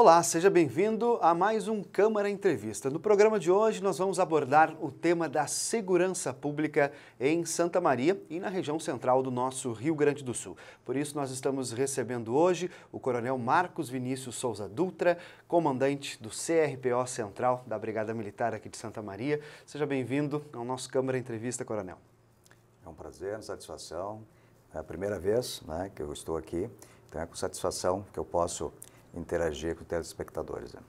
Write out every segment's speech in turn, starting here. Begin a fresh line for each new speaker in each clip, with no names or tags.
Olá, seja bem-vindo a mais um Câmara Entrevista. No programa de hoje, nós vamos abordar o tema da segurança pública em Santa Maria e na região central do nosso Rio Grande do Sul. Por isso, nós estamos recebendo hoje o Coronel Marcos Vinícius Souza Dutra, comandante do CRPO Central da Brigada Militar aqui de Santa Maria. Seja bem-vindo ao nosso Câmara Entrevista,
Coronel. É um prazer, uma satisfação. É a primeira vez né, que eu estou aqui, então é com satisfação que eu posso interagir com os telespectadores. Né?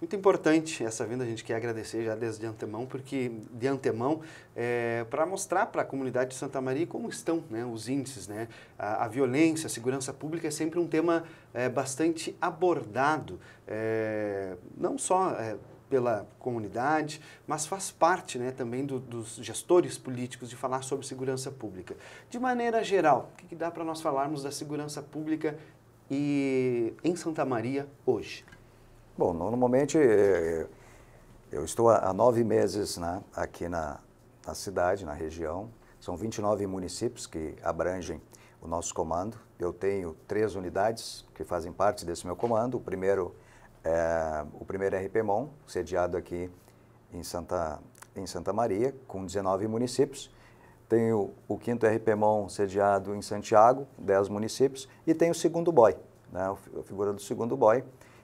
Muito
importante essa vinda, a gente quer agradecer já desde antemão, porque de antemão, é, para mostrar para a comunidade de Santa Maria como estão né, os índices. Né? A, a, violência, a segurança pública é sempre um tema é, bastante abordado, é, não só é, pela comunidade, mas faz parte né, também do, dos gestores políticos de falar sobre segurança pública. De maneira geral, o que, que dá para nós falarmos da segurança pública e em Santa Maria
hoje? Bom, normalmente eh, eu estou há nove meses né, aqui na, na cidade, na região. São 29 municípios que abrangem o nosso comando. Eu tenho três unidades que fazem parte desse meu comando. O primeiro é o primeiro RPMON, sediado aqui em Santa, em Santa Maria, com 19 municípios tem o, o 5 RPMON sediado em Santiago, 10 municípios, e tem o segundo boy, né, a figura do segundo boy,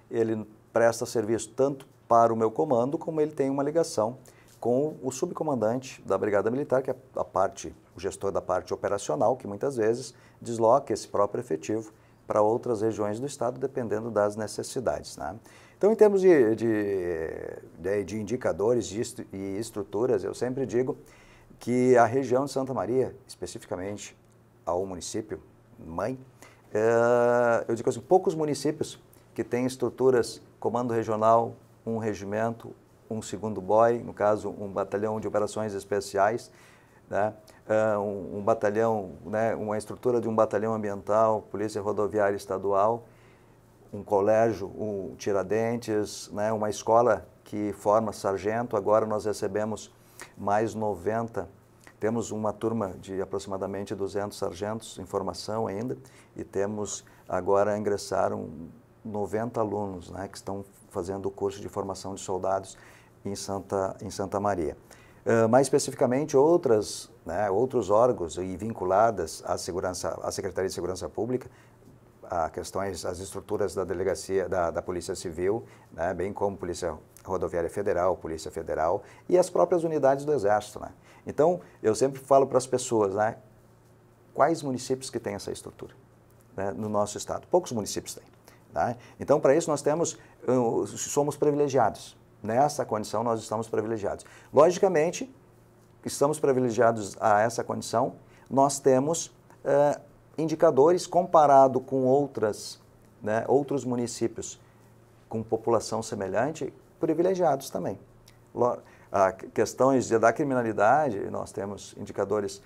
Ele presta serviço tanto para o meu comando, como ele tem uma ligação com o subcomandante da Brigada Militar, que é a parte, o gestor da parte operacional, que muitas vezes desloca esse próprio efetivo para outras regiões do Estado, dependendo das necessidades. Né? Então, em termos de, de, de, de indicadores e estruturas, eu sempre digo que a região de Santa Maria, especificamente ao município mãe, é, eu digo assim, poucos municípios que têm estruturas, comando regional, um regimento, um segundo boy, no caso, um batalhão de operações especiais, né? Eh, um, um, batalhão, né? uma estrutura de um batalhão ambiental, polícia rodoviária estadual, um colégio, um Tiradentes, né? uma escola que forma sargento. Agora nós recebemos mais 90. Temos uma turma de aproximadamente 200 sargentos em formação ainda e temos agora ingressaram 90 alunos né, que estão fazendo o curso de formação de soldados em Santa, em Santa Maria. Uh, mais especificamente, outras, né, outros órgãos e vinculadas à, segurança, à Secretaria de Segurança Pública, a, questões, as estruturas da delegacia, da, da Polícia Civil, né, bem como Polícia Rodoviária Federal, Polícia Federal e as próprias unidades do Exército. Né? Então, eu sempre falo para as pessoas, né, quais municípios que têm essa estrutura né, no nosso estado? Poucos municípios têm. Né. Então, para isso, nós temos, eh, somos privilegiados. Nessa condição, nós estamos privilegiados. Logicamente, estamos privilegiados a essa condição, nós temos uh, indicadores comparado com outras, né, outros municípios com população semelhante, privilegiados também. A ah, questões da criminalidade, nós temos indicadores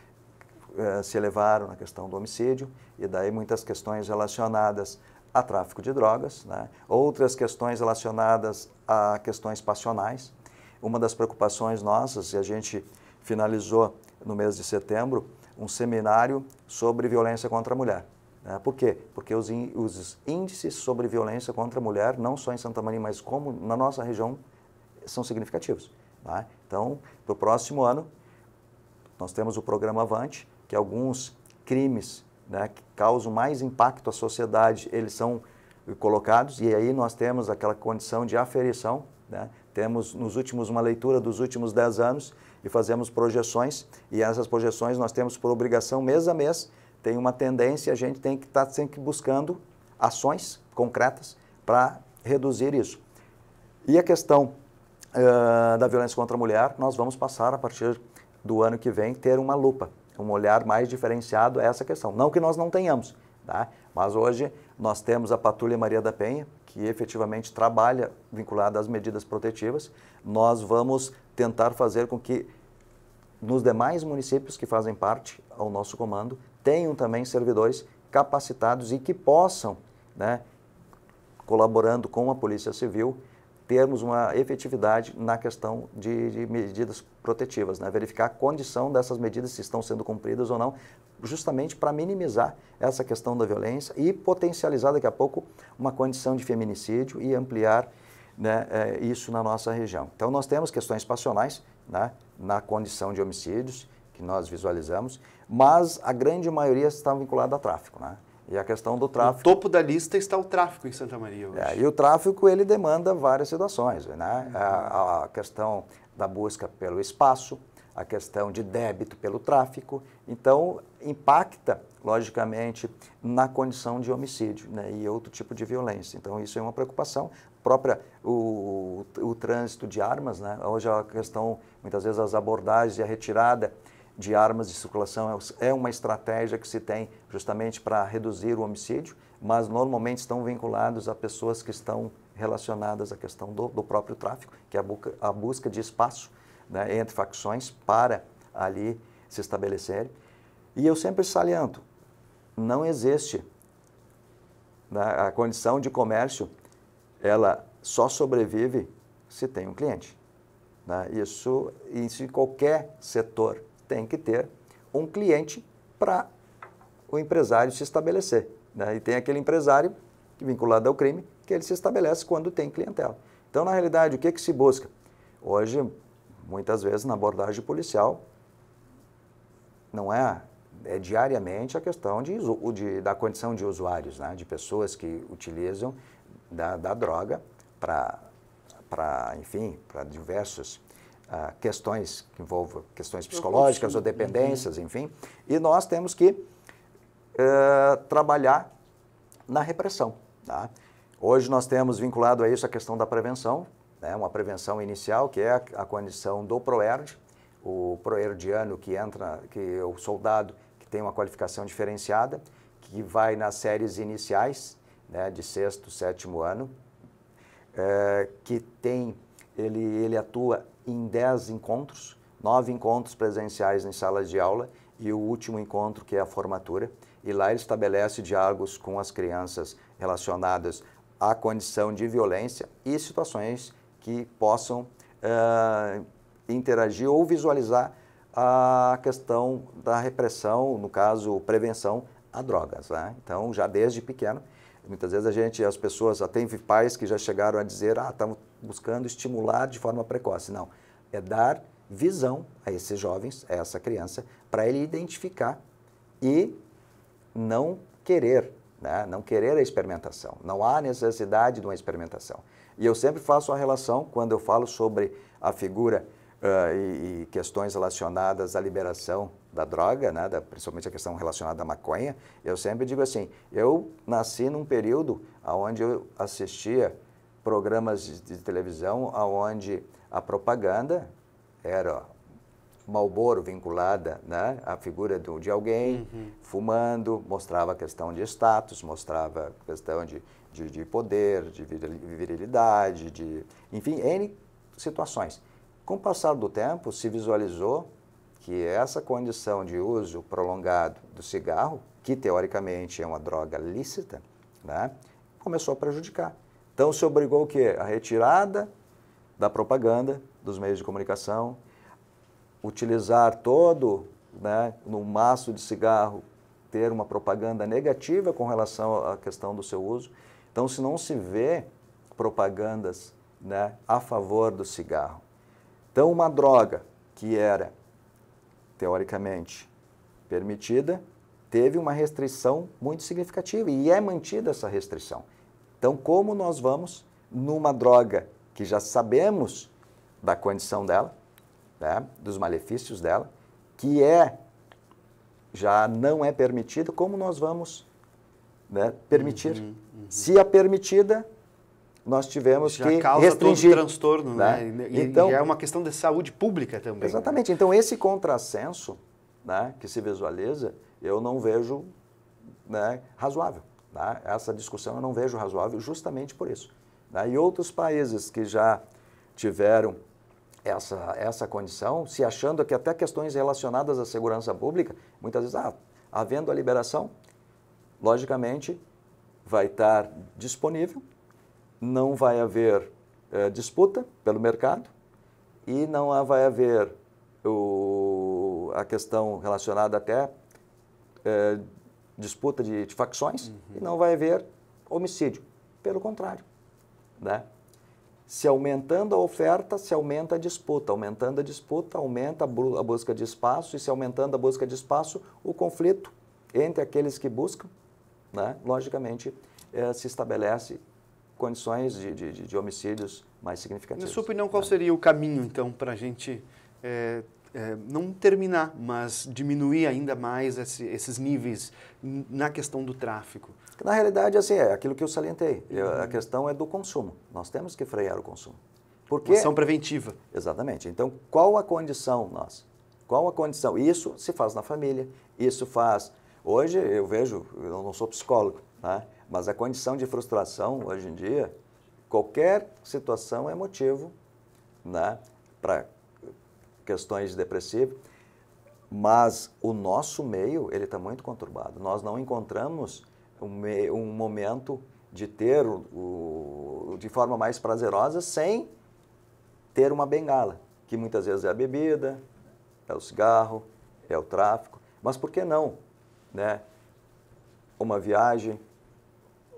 que eh, se elevaram na questão do homicídio e daí muitas questões relacionadas a tráfico de drogas, né? outras questões relacionadas a questões passionais. Uma das preocupações nossas, e a gente finalizou no mês de setembro, um seminário sobre violência contra a mulher. Né? Por quê? Porque os, os índices sobre violência contra a mulher, não só em Santa Maria, mas como na nossa região, são significativos. Né? Então, para o próximo ano, nós temos o programa Avante, que alguns crimes né, que causam mais impacto à sociedade, eles são colocados, e aí nós temos aquela condição de aferição, né, temos nos últimos uma leitura dos últimos 10 anos e fazemos projeções, e essas projeções nós temos por obrigação mês a mês, tem uma tendência, a gente tem que estar tá sempre buscando ações concretas para reduzir isso. E a questão uh, da violência contra a mulher, nós vamos passar a partir do ano que vem ter uma lupa, um olhar mais diferenciado a essa questão. Não que nós não tenhamos, tá? mas hoje nós temos a Patrulha Maria da Penha, que efetivamente trabalha vinculado às medidas protetivas, nós vamos tentar fazer com que nos demais municípios que fazem parte ao nosso comando tenham também servidores capacitados e que possam, né, colaborando com a Polícia Civil, termos uma efetividade na questão de, de, medidas protetivas, né? verificar a condição dessas medidas, se estão sendo cumpridas ou não, justamente para minimizar essa questão da violência e potencializar daqui a pouco uma condição de feminicídio e ampliar né, é, isso na nossa região. Então, nós temos questões passionais né, na condição de homicídios que nós visualizamos, mas a grande maioria está vinculada a tráfico. Né? E a questão do tráfico. No
topo da lista está o tráfico em Santa Maria hoje.
É, e o tráfico ele demanda várias situações, né? Uhum. A, a, questão da busca pelo espaço, a questão de débito pelo tráfico. Então, impacta, logicamente, na condição de homicídio né? e outro tipo de violência. Então, isso é uma preocupação própria o, o, o trânsito de armas, né? Hoje é a questão, muitas vezes, as abordagens e a retirada de armas de circulação é, é uma estratégia que se tem justamente para reduzir o homicídio, mas normalmente estão vinculados a pessoas que estão relacionadas à questão do, do próprio tráfico, que é a, buca, a busca de espaço né, entre facções para ali se estabelecerem. E eu sempre saliento, não existe né, a condição de comércio, ela só sobrevive se tem um cliente. Né? Isso, isso em qualquer setor tem que ter um cliente para o empresário se estabelecer. Né? E tem aquele empresário vinculado ao crime que ele se estabelece quando tem clientela. Então, na realidade, o que, que se busca? Hoje, muitas vezes, na abordagem policial, não é, é diariamente a questão de, de da condição de usuários, né? de pessoas que utilizam da, da droga para, enfim, para diversos a ah, questões que envolvam questões psicológicas ou dependências, uhum. enfim. E nós temos que eh, trabalhar na repressão. Tá? Hoje nós temos vinculado a isso a questão da prevenção, né? uma prevenção inicial, que é a, a condição do PROERD, o proerdiano que entra, que é o soldado que tem uma qualificação diferenciada, que vai nas séries iniciais, né, de sexto, sétimo ano, é, que tem ele, ele atua em 10 encontros, nove encontros presenciais em salas de aula e o último encontro que é a formatura. E lá ele estabelece diálogos com as crianças relacionadas à condição de violência e situações que possam uh, interagir ou visualizar a questão da repressão, no caso, prevenção a drogas. Né? Então, já desde pequeno, muitas vezes a gente, as pessoas, até pais que já chegaram a dizer, ah, estamos buscando estimular de forma precoce. Não, é dar visão a esses jovens, a essa criança, para ele identificar e não querer, né? não querer a experimentação. Não há necessidade de uma experimentação. E eu sempre faço a relação, quando eu falo sobre a figura uh, e, e, questões relacionadas à liberação da droga, né? da, principalmente a questão relacionada à maconha, eu sempre digo assim, eu nasci num período onde eu assistia programas de, televisão onde a propaganda era Malboro vinculada né, à figura do, de alguém, uhum. fumando, mostrava a questão de status, mostrava a questão de, de, de, poder, de virilidade, de, enfim, N situações. Com o passar do tempo, se visualizou que essa condição de uso prolongado do cigarro, que teoricamente é uma droga lícita, né, começou a prejudicar. Então se obrigou o quê? A retirada da propaganda dos meios de comunicação, utilizar todo, né, no maço de cigarro, ter uma propaganda negativa com relação à questão do seu uso. Então, se não se vê propagandas né, a favor do cigarro. Então, uma droga que era, teoricamente, permitida, teve uma restrição muito significativa e é mantida essa restrição. Então, como nós vamos numa droga que já sabemos da condição dela, né, dos malefícios dela, que é já não é permitida, como nós vamos né, permitir? Uhum, uhum. Se a é permitida, nós tivemos já que causa restringir. Todo
transtorno, né? né? E, então, e é uma questão de saúde pública também. Exatamente.
Né? Então, esse contrassenso né, que se visualiza, eu não vejo né, razoável. Né? Essa discussão eu não vejo razoável justamente por isso. Né? E outros países que já tiveram essa, essa condição, se achando que até questões relacionadas à segurança pública, muitas vezes, ah, havendo a liberação, logicamente vai estar disponível, não vai haver eh, disputa pelo mercado e não vai haver o, a questão relacionada até eh, disputa de, de facções uhum. e não vai haver homicídio. Pelo contrário. Né? Se aumentando a oferta, se aumenta a disputa. Aumentando a disputa, aumenta a, busca de espaço, e se aumentando a busca de espaço, o conflito entre aqueles que buscam, né? logicamente, eh, se estabelece condições de, de, de homicídios mais significativos. Na sua
opinião, qual né? seria o caminho, então, para a gente é, é, não terminar, mas diminuir ainda mais esse, esses níveis na questão do tráfico?
Na realidade, assim, é aquilo que eu salientei. uhum. A questão é do consumo. Nós temos que frear o consumo. Porque... Uma ação preventiva. Exatamente. Então, qual a condição nós? Qual a condição? Isso se faz na família, isso faz... Hoje, eu vejo, eu não sou psicólogo, tá? mas a condição de frustração, hoje em dia, qualquer situação é motivo né, para questões depressivas, mas o nosso meio ele está muito conturbado. Nós não encontramos um, um momento de ter o, de forma mais prazerosa sem ter uma bengala, que muitas vezes é a bebida, é o cigarro, é o tráfico, mas por que não, né? Uma viagem,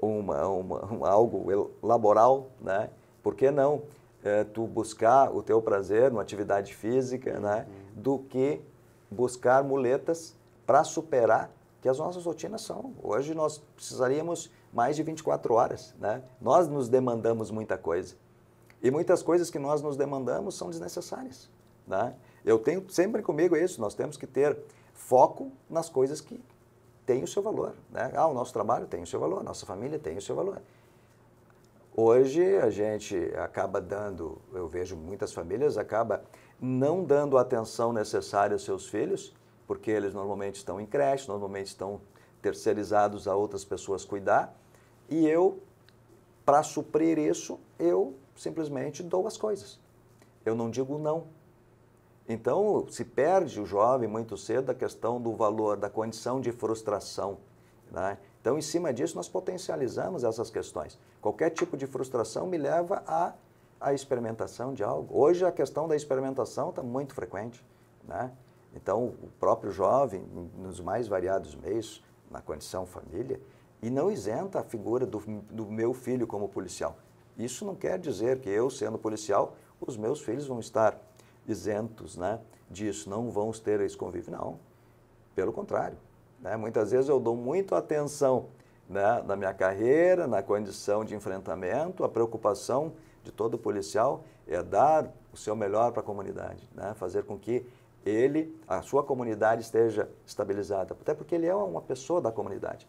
uma, uma algo laboral, né? Por que não? é, tu buscar o teu prazer numa atividade física, né? Do que buscar muletas para superar que as nossas rotinas são. Hoje nós precisaríamos mais de 24 horas, né? Nós nos demandamos muita coisa. E muitas coisas que nós nos demandamos são desnecessárias, né? Eu tenho sempre comigo isso, nós temos que ter foco nas coisas que têm o seu valor, né? Ah, o nosso trabalho tem o seu valor, a nossa família tem o seu valor. Hoje a gente acaba dando, eu vejo muitas famílias acaba não dando a atenção necessária aos seus filhos, porque eles normalmente estão em creche, normalmente estão terceirizados a outras pessoas cuidar. E eu, para suprir isso, eu simplesmente dou as coisas. Eu não digo não. Então, se perde o jovem muito cedo a questão do valor, da condição de frustração. Né? Então, em cima disso, nós potencializamos essas questões. Qualquer tipo de frustração me leva à, à experimentação de algo. Hoje, a questão da experimentação está muito frequente. Né? Então, o próprio jovem, nos mais variados meios, na condição família, e não isenta a figura do, do meu filho como policial. Isso não quer dizer que eu, sendo policial, os meus filhos vão estar isentos né, disso, não vão ter esse convívio. Não. Pelo contrário, né? Muitas vezes eu dou muito atenção né, na minha carreira, na condição de enfrentamento, a preocupação de todo policial é dar o seu melhor para a comunidade, né? fazer com que ele, a sua comunidade esteja estabilizada, até porque ele é uma pessoa da comunidade.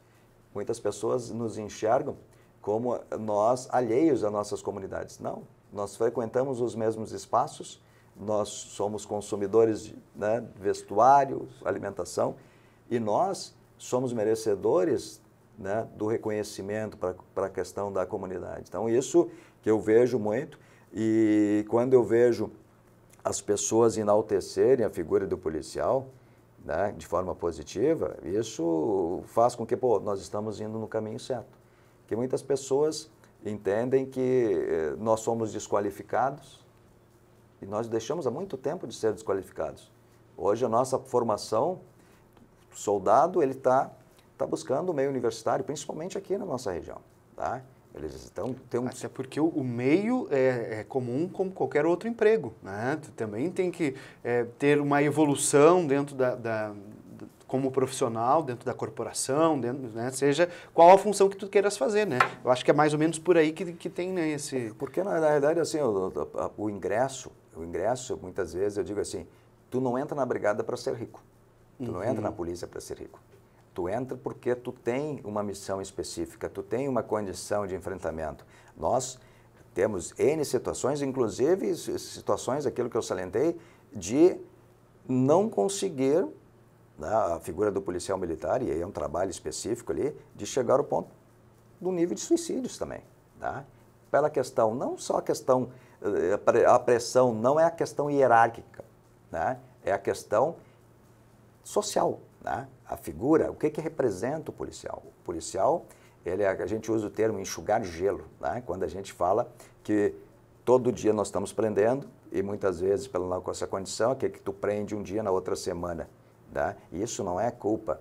Muitas pessoas nos enxergam como nós alheios às nossas comunidades. Não, nós frequentamos os mesmos espaços, nós somos consumidores de né, vestuário, alimentação, e nós somos merecedores né, do reconhecimento para a questão da comunidade. Então, isso que eu vejo muito. E quando eu vejo as pessoas enaltecerem a figura do policial né, de forma positiva, isso faz com que pô, nós estamos indo no caminho certo. Que muitas pessoas entendem que eh, nós somos desqualificados e nós deixamos há muito tempo de ser desqualificados. Hoje a nossa formação soldado ele está tá buscando o meio universitário, principalmente aqui na nossa região. Tá? Eles estão tem um... Até porque o meio é, é, comum como qualquer
outro emprego, né? Tu também tem que é, ter uma evolução dentro da, da, como profissional, dentro da corporação, dentro, né? Seja qual a função que tu queiras
fazer, né? Eu acho que é mais ou menos por aí que, que tem né, esse... É, porque, na realidade, assim, o, o, o ingresso, o ingresso, muitas vezes eu digo assim, tu não entra na brigada para ser rico. Tu uhum. não entra na polícia para ser rico. Tu entra porque tu tem uma missão específica, tu tem uma condição de enfrentamento. Nós temos N situações, inclusive situações, aquilo que eu salientei, de não conseguir, né, a figura do policial militar, e aí é um trabalho específico ali, de chegar ao ponto do nível de suicídios também. Tá? Pela questão, não só a questão, eh, a pressão não é a questão hierárquica, né? é a questão social. Né? A figura, o que, que representa o policial? O policial, ele, é, a gente usa o termo enxugar gelo, né? quando a gente fala que todo dia nós estamos prendendo e muitas vezes pela nossa condição, o que, é que tu prende um dia na outra semana. Né? E isso não é culpa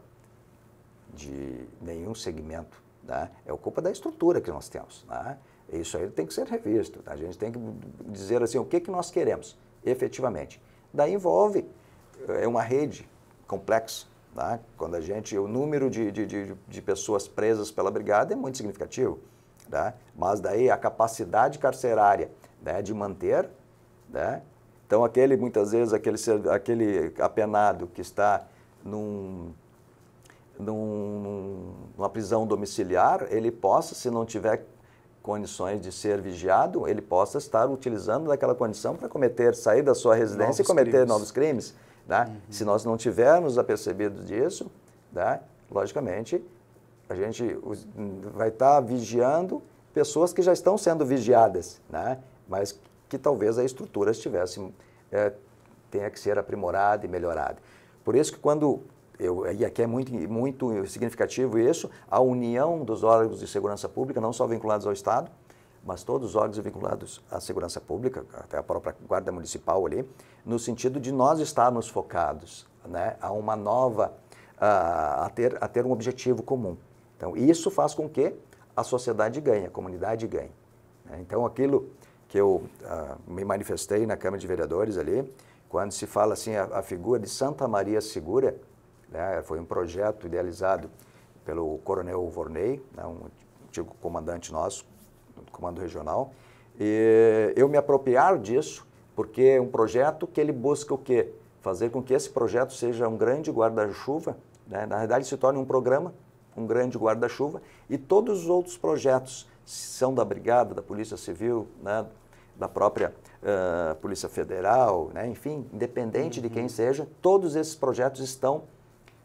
de nenhum segmento, né? é culpa da estrutura que nós temos. Né? Isso aí tem que ser revisto. Tá? A gente tem que dizer assim, o que, que nós queremos efetivamente. Daí envolve é uma rede complexo. Né? Quando a gente, o número de, de, de, de pessoas presas pela brigada é muito significativo, né? mas daí a capacidade carcerária né, de manter, né? então aquele, muitas vezes, aquele, aquele apenado que está num, num, numa prisão domiciliar, ele possa, se não tiver condições de ser vigiado, ele possa estar utilizando daquela condição para cometer, sair da sua residência novos e cometer crimes. novos crimes. Tá? Uhum. Se nós não tivermos apercebido disso, tá? logicamente, a gente hum, vai estar tá vigiando pessoas que já estão sendo vigiadas, né? mas que talvez a estrutura estivesse, é, tenha que ser aprimorada e melhorada. Por isso que quando, eu, e aqui é muito, muito significativo isso, a união dos órgãos de segurança pública, não só vinculados ao Estado, mas todos os órgãos vinculados à segurança pública, até a própria Guarda Municipal ali, no sentido de nós estarmos focados né, a uma nova, a, a, ter, a ter um objetivo comum. Então, isso faz com que a sociedade ganhe, a comunidade ganhe. Né? Então, aquilo que eu uh, me manifestei na Câmara de Vereadores ali, quando se fala assim a, a figura de Santa Maria Segura, né, foi um projeto idealizado pelo Coronel Vorney, né, um antigo comandante nosso, do Comando Regional, e eu me apropriar disso, porque é um projeto que ele busca o quê? Fazer com que esse projeto seja um grande guarda-chuva, né? na verdade se torne um programa, um grande guarda-chuva, e todos os outros projetos são da Brigada, da Polícia Civil, né? da própria uh, Polícia Federal, né? enfim, independente uhum. de quem uhum. seja, todos esses projetos estão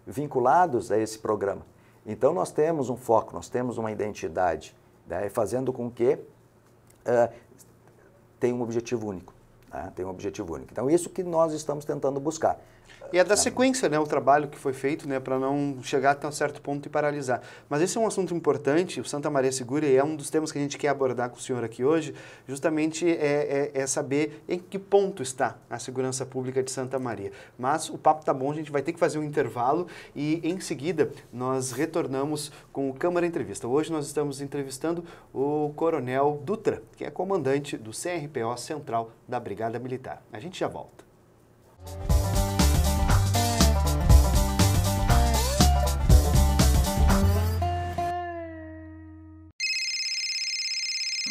vinculados a esse programa. Então nós temos um foco, nós temos uma identidade né? fazendo com que uh, tenha um objetivo único. Né? Tem um objetivo único. Então, isso que nós estamos tentando buscar. E é da sequência, né, o trabalho que
foi feito, né, para não chegar até um certo ponto e paralisar. Mas esse é um assunto importante, o Santa Maria Segura, e é um dos temas que a gente quer abordar com o senhor aqui hoje, justamente é, é, é saber em que ponto está a segurança pública de Santa Maria. Mas o papo tá bom, a gente vai ter que fazer um intervalo e em seguida nós retornamos com o Câmara Entrevista. Hoje nós estamos entrevistando o Coronel Dutra, que é comandante do CRPO Central da Brigada Militar. A gente já volta.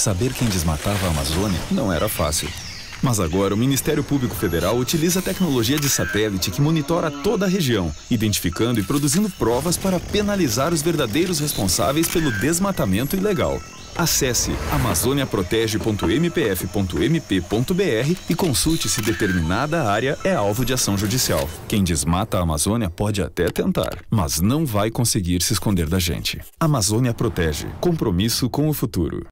Saber quem desmatava a Amazônia não era fácil. Mas agora o Ministério Público Federal utiliza tecnologia de satélite que monitora toda a região, identificando e produzindo provas para penalizar os verdadeiros responsáveis pelo desmatamento ilegal. Acesse amazoniaprotege.mpf.mp.br e consulte se determinada área é alvo de ação judicial. Quem desmata a Amazônia pode até tentar, mas não vai conseguir se esconder da gente.
Amazônia Protege. Compromisso com o futuro.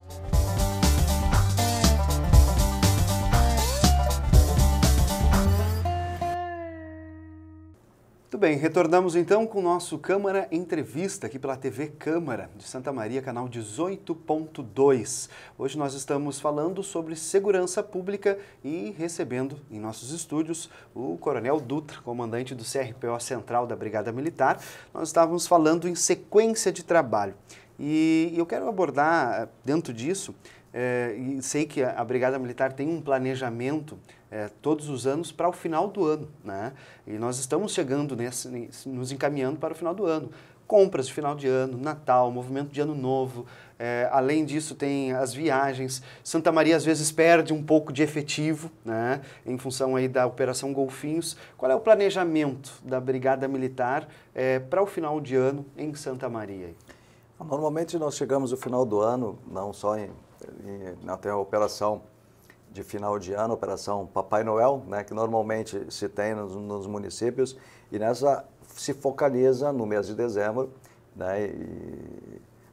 Muito bem, retornamos então com o nosso Câmara Entrevista aqui pela TV Câmara de Santa Maria, canal 18.2. Hoje nós estamos falando sobre segurança pública e recebendo em nossos estúdios o Coronel Dutra, comandante do CRPO Central da Brigada Militar. Nós estávamos falando em sequência de trabalho e eu quero abordar, eh, dentro disso, é, e sei que a Brigada Militar tem um planejamento é, todos os anos para o final do ano, né? E nós estamos chegando nesse, nos encaminhando para o final do ano. Compras de final de ano, Natal, movimento de ano novo. É, além disso, tem as viagens. Santa Maria às vezes perde um pouco de efetivo, né? Em função aí da Operação Golfinhos. Qual é o planejamento da Brigada Militar é, para o
final de ano em Santa Maria? Normalmente nós chegamos no final do ano, não só em tem a operação de final de ano, operação Papai Noel, né, que normalmente se tem nos, nos municípios, e nessa se focaliza no mês de dezembro, né,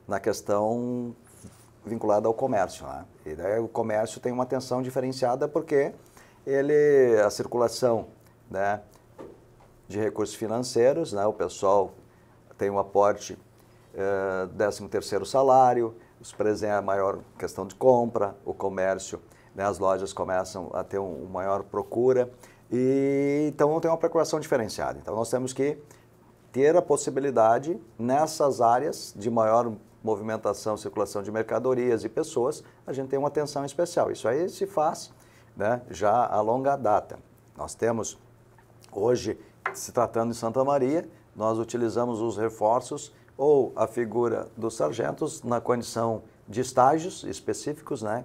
na questão vinculada ao comércio. Né? E daí o comércio tem uma atenção diferenciada porque ele a circulação, né, de recursos financeiros, né, o pessoal tem um aporte eh, décimo terceiro salário, os presentes é a maior questão de compra, o comércio, né, as lojas começam a ter uma um maior procura, e então tem uma procuração diferenciada. Então nós temos que ter a possibilidade, nessas áreas de maior movimentação, circulação de mercadorias e pessoas, a gente tem uma atenção especial. Isso aí se faz né, já a longa data. Nós temos, hoje, se tratando de Santa Maria, nós utilizamos os reforços ou a figura dos sargentos na condição de estágios específicos, né,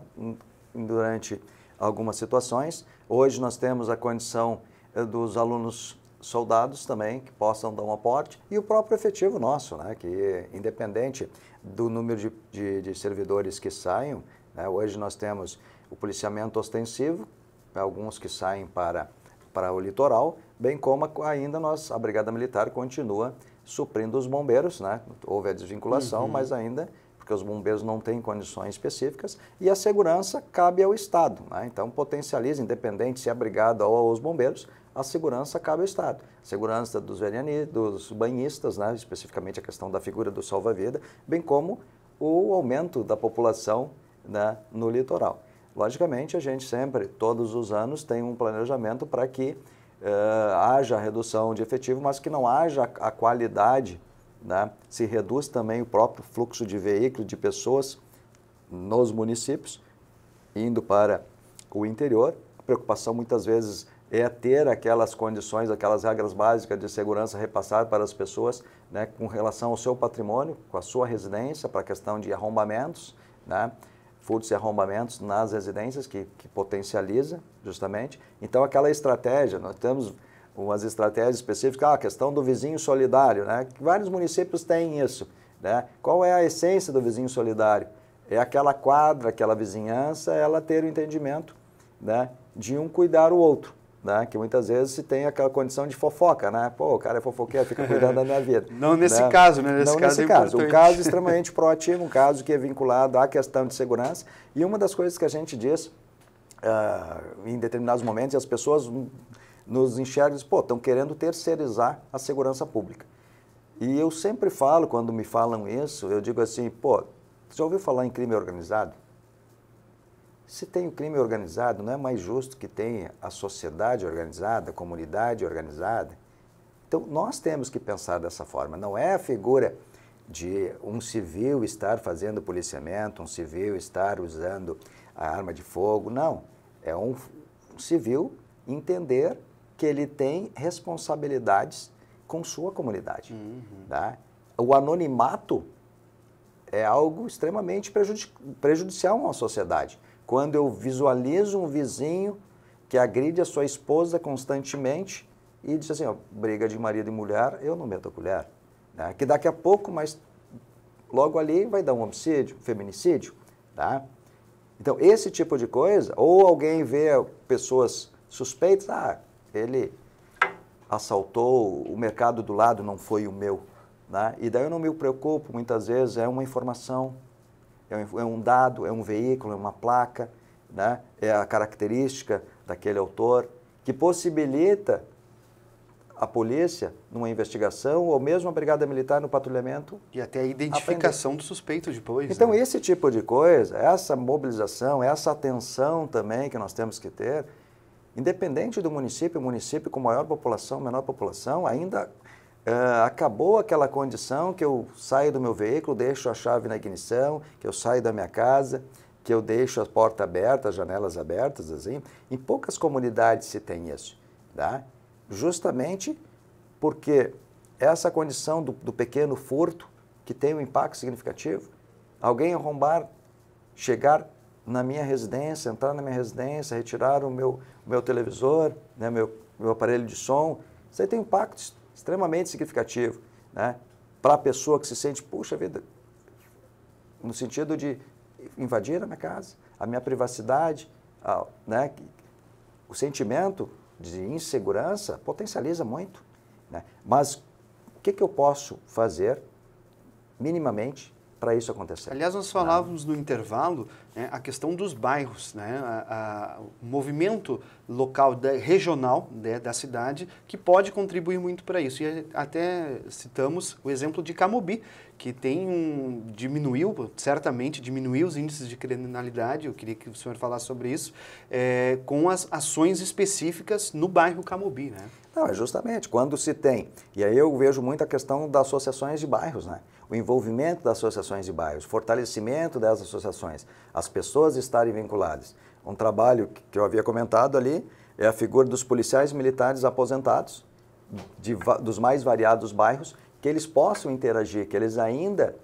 durante algumas situações. Hoje nós temos a condição eh, dos alunos soldados também que possam dar um aporte e o próprio efetivo nosso, né, que independente do número de, de, de servidores que saiam, né, hoje nós temos o policiamento ostensivo, alguns que saem para, para o litoral, bem como ainda nós, a Brigada Militar continua suprindo os bombeiros, né? houve a desvinculação, uhum. mas ainda porque os bombeiros não têm condições específicas, e a segurança cabe ao Estado. Né? Então, potencializa, independente se é brigada ou aos bombeiros, a segurança cabe ao Estado. A segurança dos, veniani, dos banhistas, né? especificamente a questão da figura do salva-vida, bem como o aumento da população né? no litoral. Logicamente, a gente sempre, todos os anos, tem um planejamento para que uh, haja redução de efetivo, mas que não haja a qualidade, né? se reduz também o próprio fluxo de veículos, de pessoas nos municípios, indo para o interior. A preocupação muitas vezes é ter aquelas condições, aquelas regras básicas de segurança repassadas para as pessoas né, com relação ao seu patrimônio, com a sua residência, para a questão de arrombamentos, né, furtos e arrombamentos nas residências, que, que potencializa justamente. Então, aquela estratégia, nós temos umas estratégias específicas, ah, a questão do vizinho solidário, né? vários municípios têm isso. Né? Qual é a essência do vizinho solidário? É aquela quadra, aquela vizinhança, ela ter o entendimento né, de um cuidar o outro. Né? Que muitas vezes se tem aquela condição de fofoca, né? Pô, o cara é fofoqueiro, fica cuidando da minha vida. Não nesse né? caso, né? Nesse Não caso nesse é caso. Um caso extremamente proativo, um caso que é vinculado à questão de segurança. E uma das coisas que a gente diz uh, em determinados momentos, e as pessoas nos enxergam e dizem, pô, estão querendo terceirizar a segurança pública. E eu sempre falo, quando me falam isso, eu digo assim, pô, já ouviu falar em crime organizado? Se tem o crime organizado, não é mais justo que tenha a sociedade organizada, a comunidade organizada? Então, nós temos que pensar dessa forma. Não é a figura de um civil estar fazendo policiamento, um civil estar usando a arma de fogo. Não. É um, um civil entender que ele tem responsabilidades com sua comunidade. Uhum. Tá? O anonimato é algo extremamente prejudici prejudicial à sociedade. Quando eu visualizo um vizinho que agride a sua esposa constantemente e diz assim, ó, briga de marido e mulher, eu não meto a colher. Né? Que daqui a pouco, mas logo ali vai dar um homicídio, um feminicídio. Tá? Então, esse tipo de coisa, ou alguém vê pessoas suspeitas, ah, ele assaltou o mercado do lado, não foi o meu. Né? E daí eu não me preocupo, muitas vezes é uma informação é, é um dado, é um veículo, é uma placa, né? é a característica daquele autor, que possibilita a polícia numa investigação ou mesmo a brigada militar no patrulhamento e até a identificação aprender. do suspeito depois. Então né? esse tipo de coisa, essa mobilização, essa atenção também que nós temos que ter, independente do município, município com maior população, menor população, ainda Uh, acabou aquela condição que eu saio do meu veículo, deixo a chave na ignição, que eu saio da minha casa, que eu deixo a porta aberta, as janelas abertas, assim. Em poucas comunidades se tem isso, tá? Justamente porque essa condição do, do pequeno furto, que tem um impacto significativo, alguém arrombar, chegar na minha residência, entrar na minha residência, retirar o meu, meu televisor, né, meu, meu aparelho de som, isso aí tem impactos extremamente significativo, né? Para a pessoa que se sente, puxa vida, no sentido de invadir a minha casa, a minha privacidade, a, né? O sentimento de insegurança potencializa muito, né? Mas o que, que eu posso fazer minimamente para isso acontecer. Aliás, nós falávamos
no intervalo né, a questão dos bairros, né, a, a, o movimento local, da, regional né, da cidade, que pode contribuir muito para isso. E até citamos o exemplo de Camobi, que tem um, diminuiu, certamente diminuiu os índices de criminalidade, eu queria que o senhor falasse sobre isso, é, com as ações específicas no
bairro Camobi. Né? Não, é justamente, quando se tem. E aí eu vejo muito a questão das associações de bairros, né? o envolvimento das associações de bairros, fortalecimento das associações, as pessoas estarem vinculadas. Um trabalho que eu havia comentado ali é a figura dos policiais militares aposentados, de, dos mais variados bairros, que eles possam interagir, que eles ainda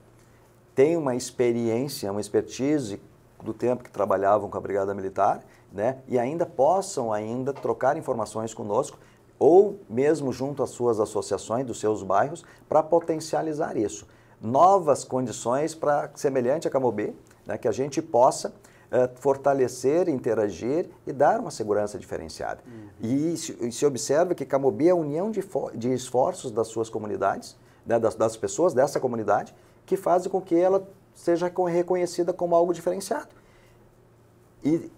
tenham uma experiência, uma expertise do tempo que trabalhavam com a Brigada Militar, né? E ainda possam ainda trocar informações conosco ou mesmo junto às suas associações dos seus bairros para potencializar isso novas condições para, semelhante a Camobê, né, que a gente possa uh, fortalecer, interagir e dar uma segurança diferenciada. Uhum. E, se, se, observa que Camobê é a união de, de esforços das suas comunidades, né, das, das, pessoas dessa comunidade, que fazem com que ela seja reconhecida como algo diferenciado. E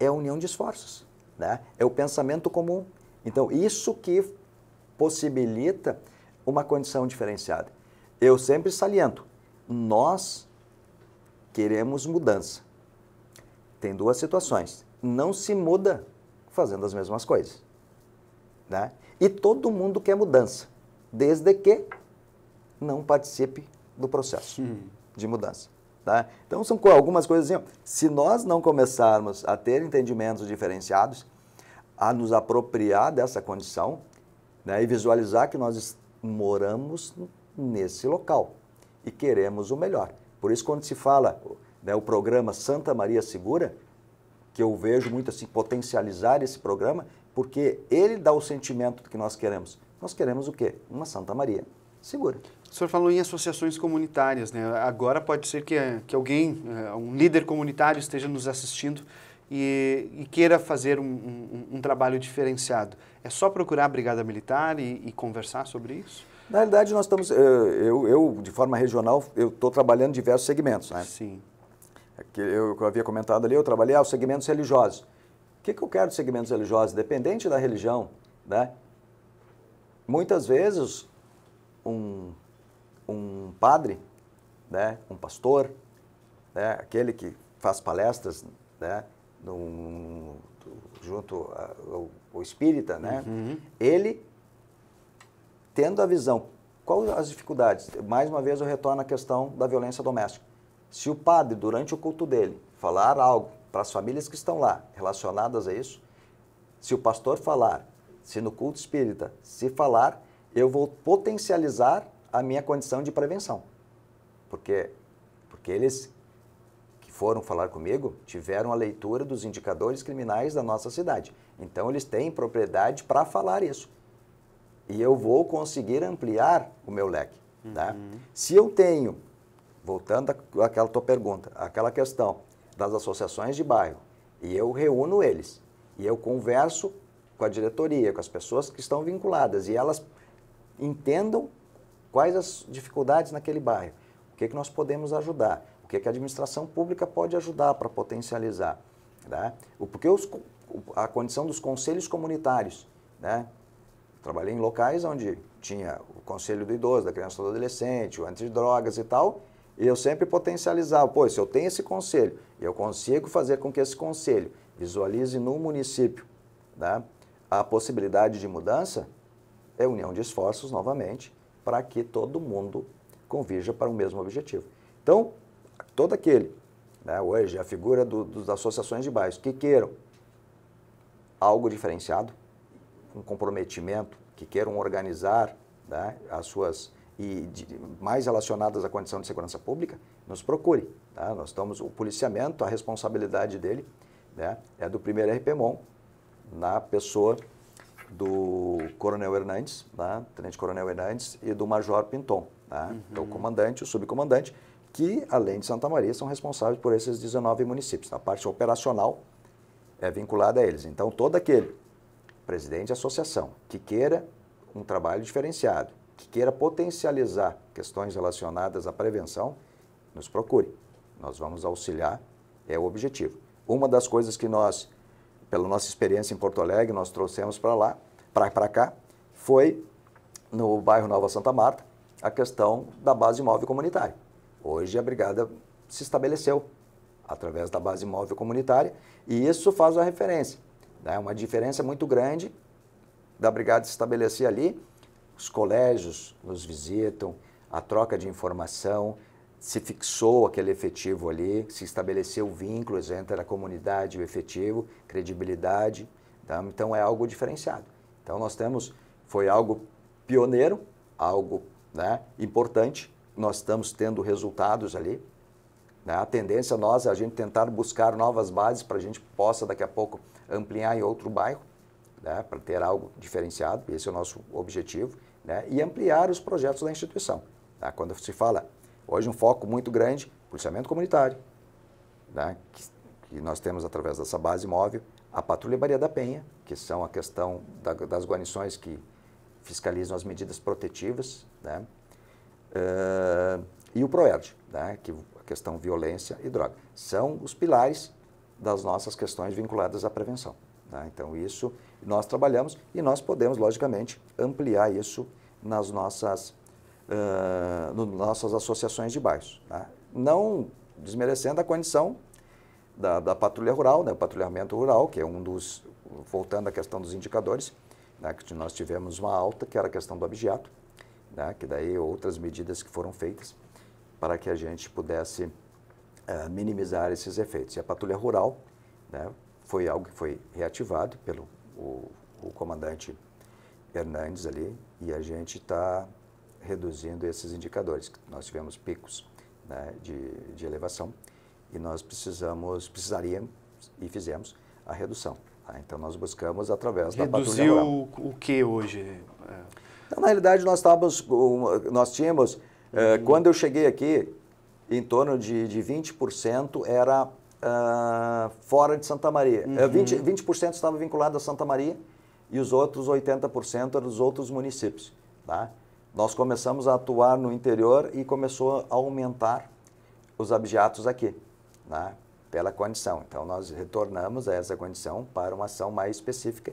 é a união de esforços, né? é o pensamento comum. Então, isso que possibilita uma condição diferenciada. Eu sempre saliento, nós queremos mudança. Tem duas situações. Não se muda fazendo as mesmas coisas. Né? E todo mundo quer mudança, desde que não participe do processo Sim. de mudança. Tá? Então, são algumas coisas assim. Se nós não começarmos a ter entendimentos diferenciados, a nos apropriar dessa condição né, e visualizar que nós moramos nesse local. E queremos o melhor. Por isso, quando se fala né, o programa Santa Maria Segura, que eu vejo muito assim, potencializar esse programa, porque ele dá o sentimento que nós queremos. Nós queremos o quê? Uma Santa Maria segura.
O senhor falou em associações comunitárias, né? Agora pode ser que, que alguém, eh, um líder comunitário esteja nos assistindo e, e queira fazer um, um, um, trabalho diferenciado. É só procurar a Brigada Militar e, e conversar sobre isso?
Na realidade, nós estamos, eh, eu, eu de forma regional, eu estou trabalhando diversos segmentos, né? Sim. É que eu, eu havia comentado ali, eu trabalhei aos ah, segmentos religiosos. O que, que eu quero de segmentos religiosos? Dependente da religião, né? Muitas vezes, um, um padre, né? um pastor, né? aquele que faz palestras né? Num, junto ao, ao espírita, né? Uhum. ele tendo a visão, quais as dificuldades? Mais uma vez eu retorno à questão da violência doméstica. Se o padre, durante o culto dele, falar algo para as famílias que estão lá relacionadas a isso, se o pastor falar, se no culto espírita se falar, eu vou potencializar a minha condição de prevenção. Porque, porque eles que foram falar comigo tiveram a leitura dos indicadores criminais da nossa cidade. Então, eles têm propriedade para falar isso e eu vou conseguir ampliar o meu leque. Né? Uhum. Né? Se eu tenho, voltando àquela tua pergunta, aquela questão das associações de bairro, e eu reúno eles, e eu converso com a diretoria, com as pessoas que estão vinculadas, e elas entendam quais as dificuldades naquele bairro, o que, é que nós podemos ajudar, o que, é que a administração pública pode ajudar para potencializar. Né? porque os, a condição dos conselhos comunitários, né? Trabalhei em locais onde tinha o conselho do idoso, da criança ou do adolescente, o antidrogas e tal, e eu sempre potencializava, pô, se eu tenho esse conselho, e eu consigo fazer com que esse conselho visualize no município né, a possibilidade de mudança, é união de esforços novamente para que todo mundo convirja para o mesmo objetivo. Então, todo aquele, né, hoje, a figura do, das associações de bairros que queiram algo diferenciado, um comprometimento, que queiram organizar né, as suas e de, mais relacionadas à condição de segurança pública, nos procure. Tá? Nós estamos, o policiamento, a responsabilidade dele né, é do primeiro RPMON, na pessoa do Coronel Hernandes, né, Tenente Coronel Hernandes e do Major Pinton, né, uhum. então, o comandante o subcomandante, que, além de Santa Maria, são responsáveis por esses 19 municípios. Tá? A parte operacional é vinculada a eles. Então, todo aquele presidente de associação, que queira um trabalho diferenciado, que queira potencializar questões relacionadas à prevenção, nos procure. Nós vamos auxiliar, é o objetivo. Uma das coisas que nós, pela nossa experiência em Porto Alegre, nós trouxemos para lá, para cá, foi no bairro Nova Santa Marta, a questão da base imóvel comunitária. Hoje a brigada se estabeleceu através da base imóvel comunitária e isso faz a referência. Né? Uma diferença muito grande da brigada se estabelecer ali. Os colégios nos visitam, a troca de informação, se fixou aquele efetivo ali, se estabeleceu vínculos entre a comunidade e o efetivo, credibilidade. Tá? Então é algo diferenciado. Então nós temos, foi algo pioneiro, algo né, importante, nós estamos tendo resultados ali. Né? A tendência é nós é a gente tentar buscar novas bases para a gente possa daqui a pouco ampliar em outro bairro, né, para ter algo diferenciado, esse é o nosso objetivo, né, e ampliar os projetos da instituição. Tá? Quando se fala, hoje um foco muito grande, policiamento comunitário, né, que, que, nós temos através dessa base móvel, a Patrulha Maria da Penha, que são a questão da, das guarnições que fiscalizam as medidas protetivas, né, uh, e o PROERD, né, que a questão violência e droga. São os pilares das nossas questões vinculadas à prevenção. Né? Então, isso nós trabalhamos e nós podemos, logicamente, ampliar isso nas nossas, uh, no, nossas associações de bairros. Né? Não desmerecendo a condição da, da, patrulha rural, né, o patrulhamento rural, que é um dos, voltando à questão dos indicadores, né, que nós tivemos uma alta, que era a questão do abigeato, né, que daí outras medidas que foram feitas para que a gente pudesse eh, minimizar esses efeitos. E a patrulha rural né, foi algo que foi reativado pelo o, o comandante Hernandes ali e a gente está reduzindo esses indicadores. Nós tivemos picos né, de, de elevação e nós precisamos, precisaríamos e fizemos a redução. Tá? Então nós buscamos através Reduziu da patrulha rural. Reduziu o que hoje? Então, na realidade nós estávamos, nós tínhamos, uhum. quando eu cheguei aqui, em torno de, de 20% era uh, fora de Santa Maria. É, uhum. 20%, 20 estava vinculado a Santa Maria e os outros 80% eram dos outros municípios. Tá? Nós começamos a atuar no interior e começou a aumentar os abjatos aqui, né? pela condição. Então, nós retornamos a essa condição para uma ação mais específica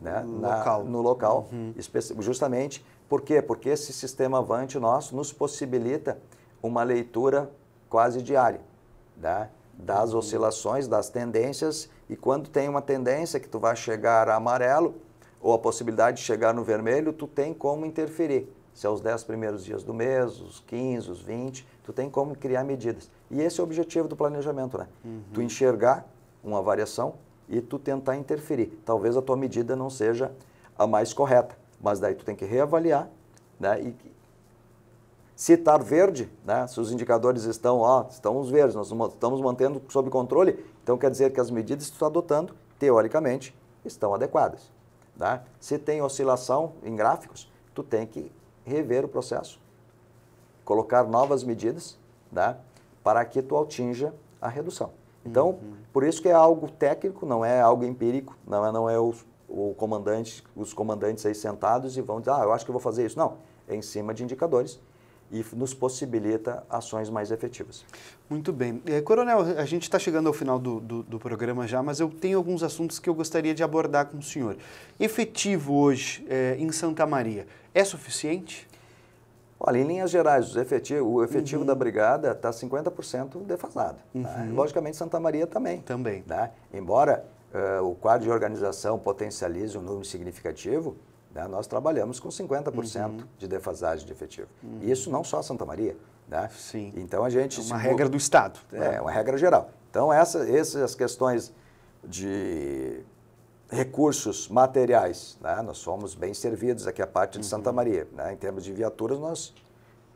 né? no, Na, local. no local. Uhum. Justamente, por quê? Porque esse sistema avante nosso nos possibilita uma leitura quase diária tá? das uhum. oscilações, das tendências, e quando tem uma tendência que tu vai chegar a amarelo, ou a possibilidade de chegar no vermelho, tu tem como interferir. Se é os 10 primeiros dias do mês, os 15, os 20, tu tem como criar medidas. E esse é o objetivo do planejamento, né? Uhum. Tu enxergar uma variação e tu tentar interferir. Talvez a tua medida não seja a mais correta, mas daí tu tem que reavaliar né? e, se está verde, né, se os indicadores estão, ó, estão os verdes, nós estamos mantendo sob controle, então quer dizer que as medidas que está adotando, teoricamente, estão adequadas. Tá? Se tem oscilação em gráficos, tu tem que rever o processo, colocar novas medidas tá? para que tu atinja a redução. Então, uhum. por isso que é algo técnico, não é algo empírico, não é, não é o, o comandante, os comandantes aí sentados e vão dizer, ah, eu acho que vou fazer isso. Não, é em cima de indicadores e nos possibilita ações mais efetivas. Muito bem. Eh, coronel, a gente está chegando ao final
do, do, do, programa já, mas eu tenho alguns assuntos que eu gostaria de abordar com o senhor. Efetivo
hoje é, em Santa Maria é suficiente? Olha, em linhas gerais, efetivo, o efetivo uhum. da brigada está 50% defasado. Né? Uhum. Tá? Logicamente, Santa Maria também. Também. Né? Embora uh, o quadro de organização potencialize um número significativo, né, nós trabalhamos com 50% uhum. de defasagem de efetivo. Uhum. E isso não só Santa Maria. Né? Sim. Então a gente. É uma se... regra do Estado. É, é uma regra geral. Então, essa, essas questões de recursos materiais, né? nós fomos bem servidos aqui a parte de Santa uhum. Maria. Né? Em termos de viaturas, nós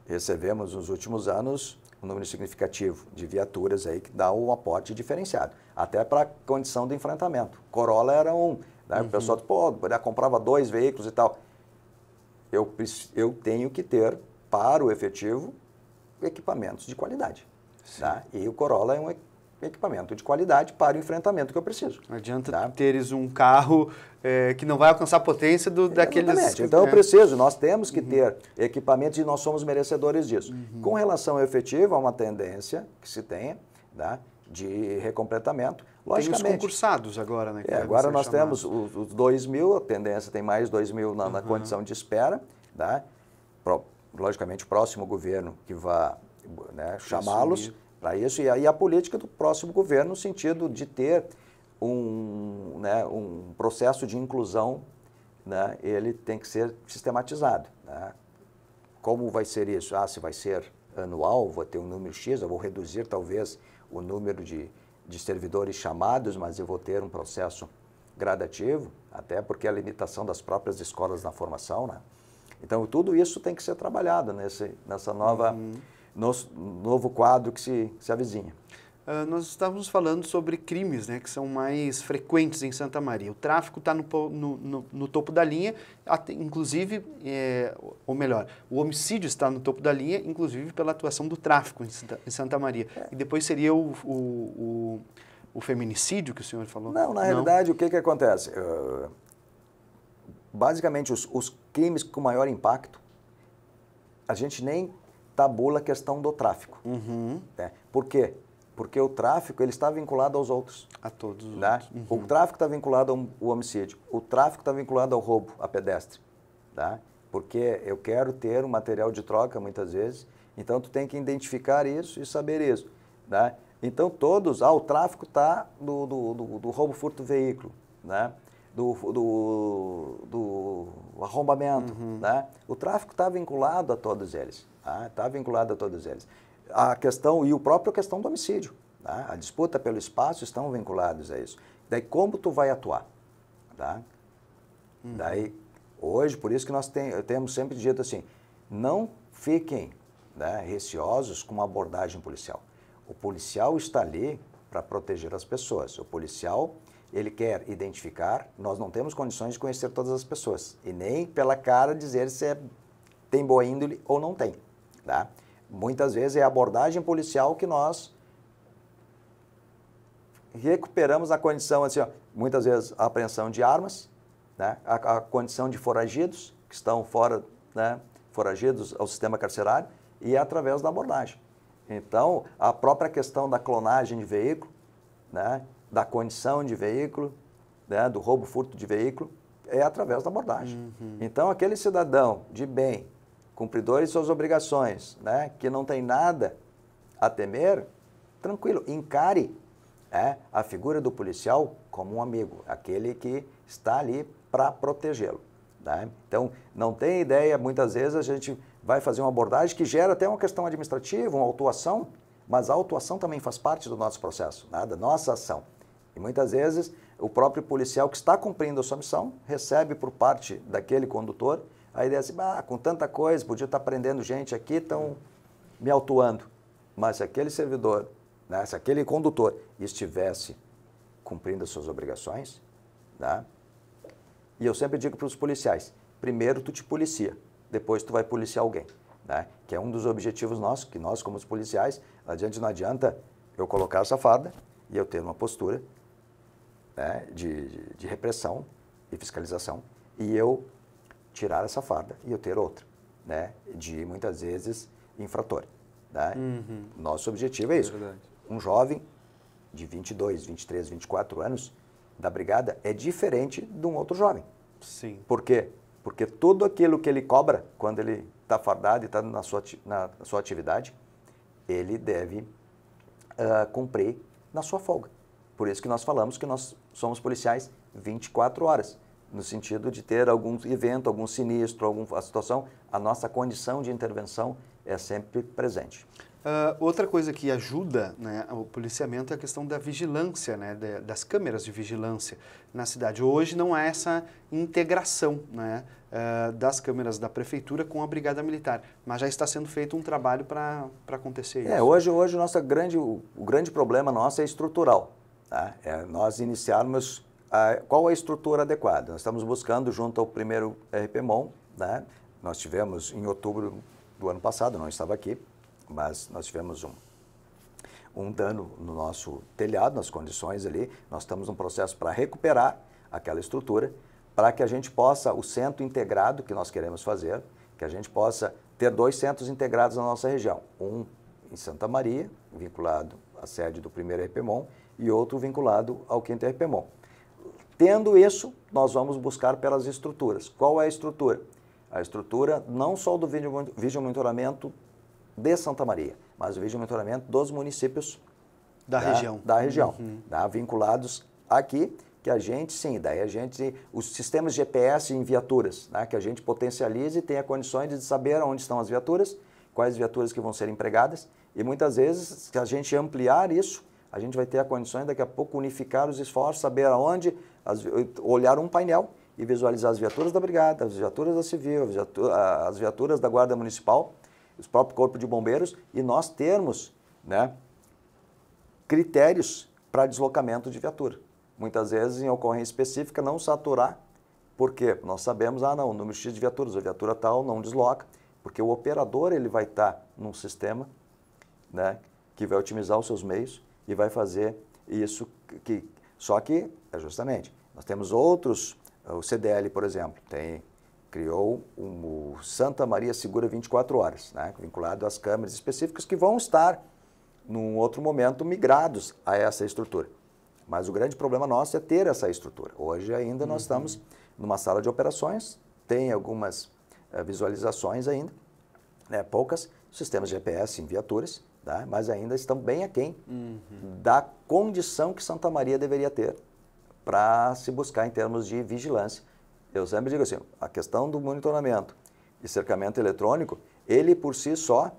recebemos nos últimos anos um número significativo de viaturas aí que dá um aporte diferenciado, até para a condição do enfrentamento. Corolla era um, né? Uhum. O pessoal, uhum. pô, né, comprava dois veículos e tal. Eu, eu tenho que ter, para o efetivo, equipamentos de qualidade. Tá? E o Corolla é um equipamento de qualidade para o enfrentamento que eu preciso. Não adianta tá? teres um carro é, que não vai alcançar a
potência do, daqueles... Exatamente. Então é. eu preciso,
nós temos que uhum. ter equipamentos e nós somos merecedores disso. Uhum. Com relação ao efetivo, há uma tendência que se tenha né, tá? de recompletamento, Logicamente. Tem os concursados agora, né? É, agora nós temos os, 2 mil, a tendência tem mais 2 mil na, uhum. na, condição de espera, né? Pro, logicamente o próximo governo que vá né, chamá-los para isso, e aí a política do próximo governo no sentido de ter um, né, um processo de inclusão, né, ele tem que ser sistematizado. Né? Como vai ser isso? Ah, se vai ser anual, vou ter um número X, eu vou reduzir talvez o número de, de servidores chamados, mas eu vou ter um processo gradativo, até porque a limitação das próprias escolas na formação, né? Então, tudo isso tem que ser trabalhado nesse, nessa nova, uhum. no, novo quadro que se, que se avizinha.
Uh, nós estávamos falando sobre crimes né, que são mais frequentes em Santa Maria. O tráfico está no, no, no, no, topo da linha, até, inclusive, é, ou melhor, o homicídio está no topo da linha, inclusive pela atuação do tráfico em Santa, em Santa Maria. É. E depois seria o, o, o, o, feminicídio que o senhor falou? Não, na Não. realidade,
o que, que acontece? Uh, basicamente, os, os crimes com maior impacto, a gente nem tabula a questão do tráfico. Uhum. Né? Por quê? porque o tráfico ele está vinculado aos outros. A todos os né? outros. Uhum. O tráfico está vinculado ao homicídio, o tráfico está vinculado ao roubo, a pedestre. Tá? Porque eu quero ter um material de troca muitas vezes, então tu tem que identificar isso e saber isso. Né? Então todos, ah, o tráfico está do, do, do, do, roubo, furto, veículo, né? do, do, do arrombamento. Uhum. Né? O tráfico está vinculado a todos eles. Está tá vinculado a todos eles. Ah, tá a questão e o próprio questão do homicídio. Tá? A disputa pelo espaço estão vinculados a isso. Daí como tu vai atuar? Tá? Hum. Daí hoje, por isso que nós tem, temos sempre dito assim, não fiquem né, receosos com a abordagem policial. O policial está ali para proteger as pessoas. O policial ele quer identificar. Nós não temos condições de conhecer todas as pessoas e nem pela cara dizer se é, tem boa índole ou não tem, tá? Muitas vezes é a abordagem policial que nós recuperamos a condição, assim, ó, muitas vezes a apreensão de armas, né, a, a, condição de foragidos, que estão fora, né, foragidos ao sistema carcerário, e é através da abordagem. Então, a própria questão da clonagem de veículo, né, da condição de veículo, né, do roubo, furto de veículo, é através da abordagem. Uhum. Então, aquele cidadão de bem cumpridores de suas obrigações, né? que não tem nada a temer, tranquilo, encare é, a figura do policial como um amigo, aquele que está ali para protegê-lo. Né? Então, não tem ideia, muitas vezes a gente vai fazer uma abordagem que gera até uma questão administrativa, uma autuação, mas a autuação também faz parte do nosso processo, né? da nossa ação. E muitas vezes o próprio policial que está cumprindo a sua missão recebe por parte daquele condutor a ideia é assim, ah, com tanta coisa, podia estar tá prendendo gente aqui, estão me autuando. Mas se aquele servidor, né, se aquele condutor estivesse cumprindo as suas obrigações, né, e eu sempre digo para os policiais, primeiro tu te policia, depois tu vai policiar alguém. Né? Que é um dos objetivos nossos, que nós como os policiais, adiante não adianta eu colocar essa farda e eu ter uma postura né, de, de, de repressão e fiscalização e eu tirar essa farda e eu ter outra, né? De muitas vezes infrator. Né? Uhum. Nosso objetivo é isso. É um jovem de 22, 23, 24 anos da brigada é diferente de um outro jovem. Sim. Por quê? Porque tudo aquilo que ele cobra quando ele está fardado e está na sua, na, sua atividade, ele deve uh, cumprir na sua folga. Por isso que nós falamos que nós somos policiais 24 horas no sentido de ter algum evento, algum sinistro, alguma situação, a nossa condição de intervenção é sempre presente.
Uh, outra coisa que ajuda né, o policiamento é a questão da vigilância, né, de, das câmeras de vigilância na cidade. Hoje não há essa integração né, uh, das câmeras da prefeitura com a Brigada Militar, mas já está sendo feito um trabalho para acontecer é, isso. É, hoje,
hoje nossa grande, o, o grande problema nosso é estrutural. Tá? É nós iniciarmos qual a estrutura adequada? Nós estamos buscando, junto ao primeiro RPMON, né? nós tivemos em outubro do ano passado, não estava aqui, mas nós tivemos um, um dano no nosso telhado, nas condições ali. Nós estamos num processo para recuperar aquela estrutura, para que a gente possa, o centro integrado que nós queremos fazer, que a gente possa ter dois centros integrados na nossa região. Um em Santa Maria, vinculado à sede do primeiro RPMON, e outro vinculado ao quinto RPMON. Tendo isso, nós vamos buscar pelas estruturas. Qual é a estrutura? A estrutura não só do vídeo monitoramento de Santa Maria, mas o vídeo monitoramento dos municípios da, região, da região uhum. Tá? vinculados aqui, que a gente, sim, daí a gente, os sistemas GPS em viaturas, né? que a gente potencialize e tenha condições de saber onde estão as viaturas, quais viaturas que vão ser empregadas, e muitas vezes, se a gente ampliar isso, a gente vai ter a condições daqui a pouco unificar os esforços, saber aonde as, olhar um painel e visualizar as viaturas da Brigada, as viaturas da Civil, as viaturas, as viaturas da Guarda Municipal, os próprios corpos de Bombeiros, e nós termos né, critérios para deslocamento de viatura. Muitas vezes, em ocorrência específica, não saturar, porque nós sabemos, ah, não, o número X de viaturas, a viatura tal não desloca, porque o operador ele vai estar tá num sistema né, que vai otimizar os seus meios e vai fazer isso que... Só que, é justamente, nós temos outros, eh, o CDL, por exemplo, tem criou um, o Santa Maria Segura 24 Horas, né, vinculado às câmeras específicas que vão estar, num outro momento, migrados a essa estrutura. Mas o grande problema nosso é ter essa estrutura. Hoje ainda uhum. nós estamos numa sala de operações, tem algumas uh, visualizações ainda, né, poucas, sistemas GPS em viaturas, tá? mas ainda estão bem aquém uhum. da condição que Santa Maria deveria ter para se buscar em termos de vigilância. Eu sempre digo assim, a questão do monitoramento e cercamento eletrônico, ele por si só,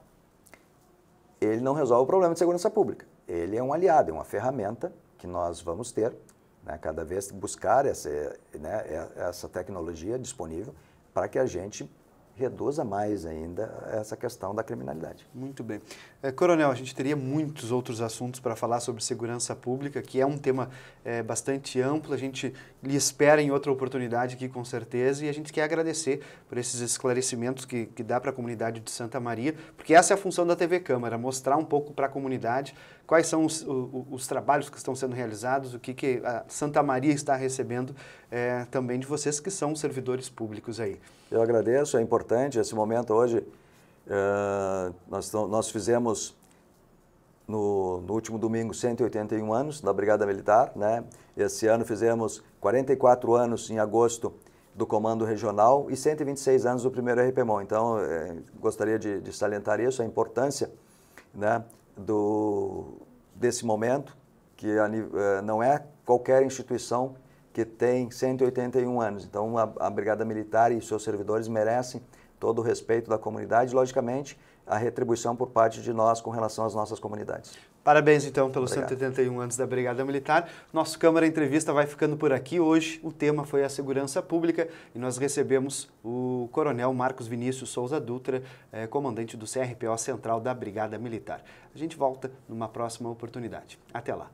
ele não resolve o problema de segurança pública. Ele é um aliado, é uma ferramenta que nós vamos ter, né, cada vez buscar essa, né, é, essa tecnologia disponível para que a gente reduza mais ainda essa questão da criminalidade. Muito bem. É, coronel, a gente teria muitos outros assuntos para falar sobre segurança pública, que é um
tema é, bastante amplo. A gente lhe espera em outra oportunidade aqui, com certeza, e a gente quer agradecer por esses esclarecimentos que, que dá para a comunidade de Santa Maria, porque essa é a função da TV Câmara, mostrar um pouco para a comunidade quais são os, os, os trabalhos que estão sendo realizados, o que, que a Santa Maria está recebendo é, também de vocês que são servidores
públicos aí. Eu agradeço, é importante esse momento hoje. É, nós, nós fizemos no, no, último domingo 181 anos da Brigada Militar, né? Esse ano fizemos 44 anos em agosto do Comando Regional e 126 anos do primeiro RPMO. Então, é, gostaria de, de, salientar isso, a importância, né? do, desse momento, que eh, não é qualquer instituição que tem 181 anos. Então, a, a Brigada Militar e seus servidores merecem todo o respeito da comunidade, logicamente, a retribuição por parte de nós com relação às nossas comunidades.
Parabéns, então, pelos Obrigado. 181 anos da Brigada Militar. Nosso Câmara Entrevista vai ficando por aqui. Hoje o tema foi a segurança pública e nós recebemos o Coronel Marcos Vinícius Souza Dutra, eh, comandante do CRPO Central da Brigada Militar. A gente volta numa próxima oportunidade. Até lá.